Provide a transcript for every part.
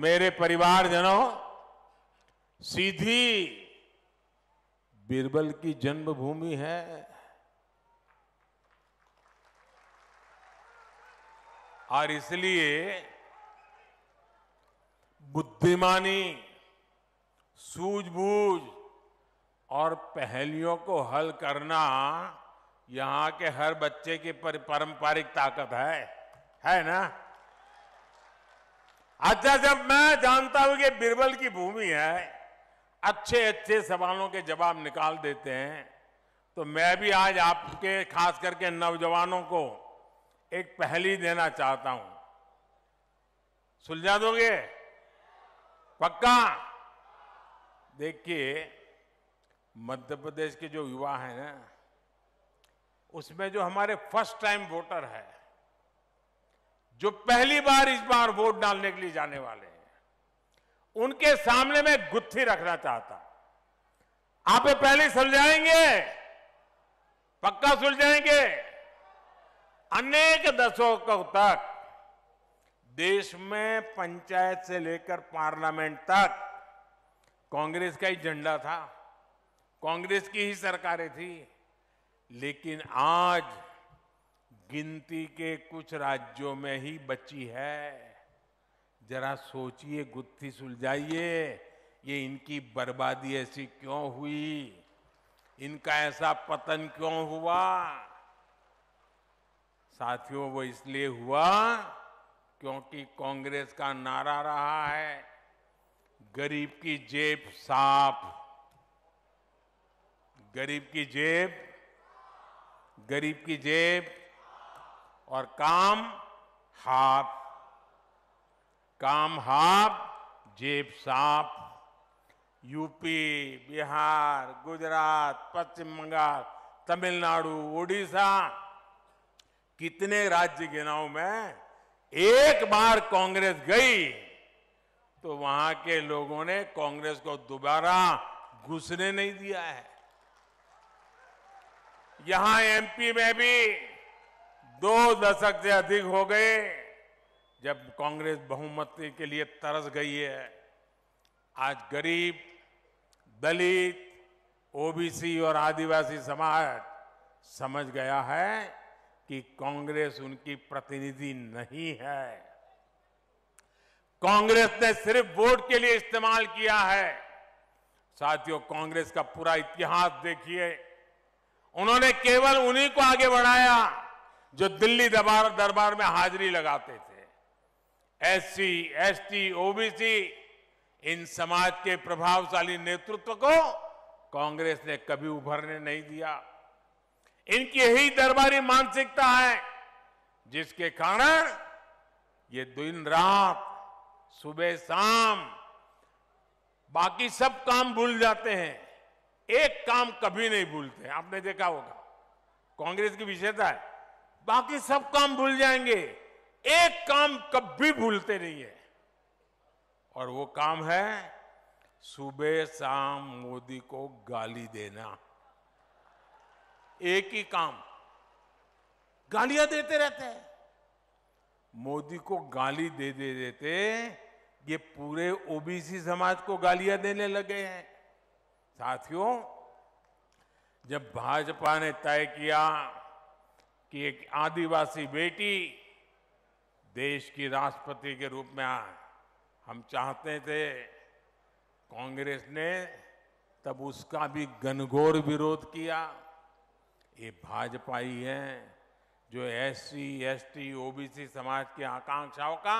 मेरे परिवारजनों सीधी बीरबल की जन्मभूमि है और इसलिए बुद्धिमानी सूझबूझ और पहलियों को हल करना यहाँ के हर बच्चे की पारंपरिक ताकत है है ना अच्छा जब मैं जानता हूं कि बिरबल की भूमि है अच्छे अच्छे सवालों के जवाब निकाल देते हैं तो मैं भी आज आपके खास करके नौजवानों को एक पहली देना चाहता हूं सुलझा दोगे पक्का देखिए मध्य प्रदेश के जो युवा हैं ना उसमें जो हमारे फर्स्ट टाइम वोटर है जो पहली बार इस बार वोट डालने के लिए जाने वाले हैं उनके सामने मैं गुत्थी रखना चाहता आप पहले सुलझाएंगे पक्का सुलझाएंगे अनेक दशकों तक देश में पंचायत से लेकर पार्लियामेंट तक कांग्रेस का ही झंडा था कांग्रेस की ही सरकारें थी लेकिन आज गिनती के कुछ राज्यों में ही बची है जरा सोचिए गुत्थी सुलझाइए ये इनकी बर्बादी ऐसी क्यों हुई इनका ऐसा पतन क्यों हुआ साथियों वो इसलिए हुआ क्योंकि कांग्रेस का नारा रहा है गरीब की जेब साफ गरीब की जेब गरीब की जेब और काम हाफ काम हाफ जेब साफ यूपी बिहार गुजरात पश्चिम बंगाल तमिलनाडु ओडिशा कितने राज्य गिनाओं में एक बार कांग्रेस गई तो वहां के लोगों ने कांग्रेस को दोबारा घुसने नहीं दिया है यहां एमपी में भी दो दशक से अधिक हो गए जब कांग्रेस बहुमत के लिए तरस गई है आज गरीब दलित ओबीसी और आदिवासी समाज समझ गया है कि कांग्रेस उनकी प्रतिनिधि नहीं है कांग्रेस ने सिर्फ वोट के लिए इस्तेमाल किया है साथियों कांग्रेस का पूरा इतिहास देखिए उन्होंने केवल उन्हीं को आगे बढ़ाया जो दिल्ली दरबार दरबार में हाजिरी लगाते थे एससी, एसटी, ओबीसी इन समाज के प्रभावशाली नेतृत्व को कांग्रेस ने कभी उभरने नहीं दिया इनकी यही दरबारी मानसिकता है जिसके कारण ये दिन रात सुबह शाम बाकी सब काम भूल जाते हैं एक काम कभी नहीं भूलते आपने देखा होगा कांग्रेस की विशेषता है बाकी सब काम भूल जाएंगे एक काम कभी भूलते नहीं है और वो काम है सुबह शाम मोदी को गाली देना एक ही काम गालियां देते रहते हैं मोदी को गाली दे दे देते ये पूरे ओबीसी समाज को गालियां देने लगे हैं साथियों जब भाजपा ने तय किया कि एक आदिवासी बेटी देश की राष्ट्रपति के रूप में आ, हम चाहते थे कांग्रेस ने तब उसका भी घनघोर विरोध किया ये भाजपा ही है जो एससी एसटी ओबीसी समाज की आकांक्षाओं का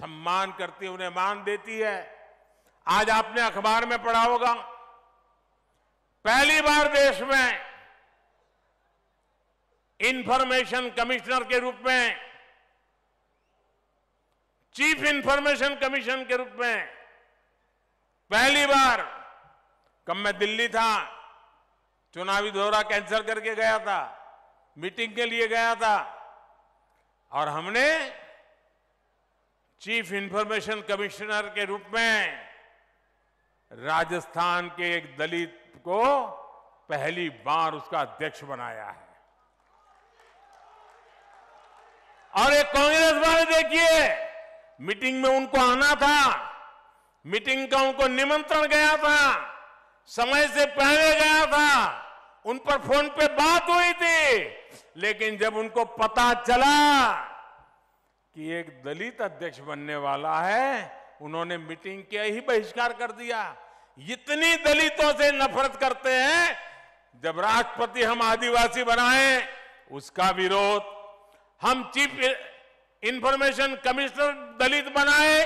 सम्मान करती उन्हें मान देती है आज आपने अखबार में पढ़ा होगा पहली बार देश में इंफॉर्मेशन कमिश्नर के रूप में चीफ इंफॉर्मेशन कमीशन के रूप में पहली बार कब मैं दिल्ली था चुनावी दौरा कैंसिल करके गया था मीटिंग के लिए गया था और हमने चीफ इंफॉर्मेशन कमिश्नर के रूप में राजस्थान के एक दलित को पहली बार उसका अध्यक्ष बनाया है और एक कांग्रेस वाले देखिए मीटिंग में उनको आना था मीटिंग का उनको निमंत्रण गया था समय से पहले गया था उन पर फोन पे बात हुई थी लेकिन जब उनको पता चला कि एक दलित अध्यक्ष बनने वाला है उन्होंने मीटिंग के ही बहिष्कार कर दिया इतनी दलितों से नफरत करते हैं जब राष्ट्रपति हम आदिवासी बनाए उसका विरोध हम चीफ इंफॉर्मेशन कमिश्नर दलित बनाए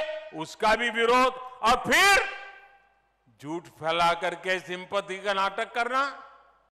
उसका भी विरोध और फिर झूठ फैला करके सिंपत्ति का नाटक करना